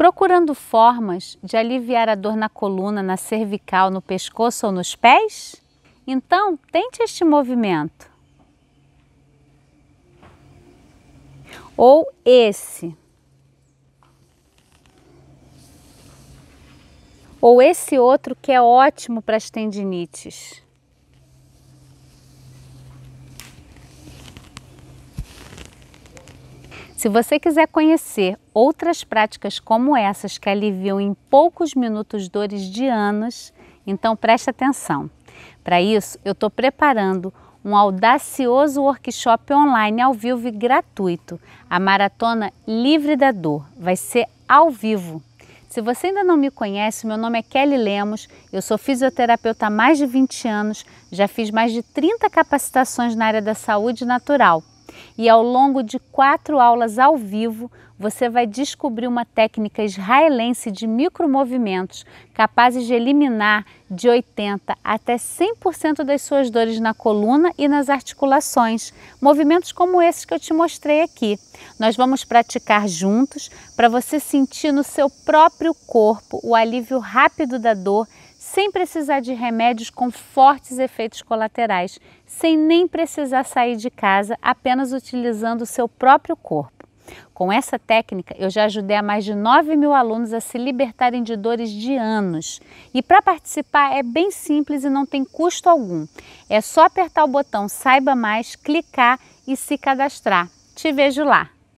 procurando formas de aliviar a dor na coluna, na cervical, no pescoço ou nos pés? Então, tente este movimento. Ou esse. Ou esse outro que é ótimo para as tendinites. Se você quiser conhecer outras práticas como essas que aliviam em poucos minutos dores de anos, então preste atenção. Para isso, eu estou preparando um audacioso workshop online ao vivo e gratuito, a Maratona Livre da Dor. Vai ser ao vivo. Se você ainda não me conhece, meu nome é Kelly Lemos, eu sou fisioterapeuta há mais de 20 anos, já fiz mais de 30 capacitações na área da saúde natural e ao longo de quatro aulas ao vivo você vai descobrir uma técnica israelense de micromovimentos capazes de eliminar de 80 até 100% das suas dores na coluna e nas articulações. Movimentos como esses que eu te mostrei aqui. Nós vamos praticar juntos para você sentir no seu próprio corpo o alívio rápido da dor sem precisar de remédios com fortes efeitos colaterais, sem nem precisar sair de casa, apenas utilizando o seu próprio corpo. Com essa técnica, eu já ajudei a mais de 9 mil alunos a se libertarem de dores de anos. E para participar é bem simples e não tem custo algum. É só apertar o botão Saiba Mais, clicar e se cadastrar. Te vejo lá!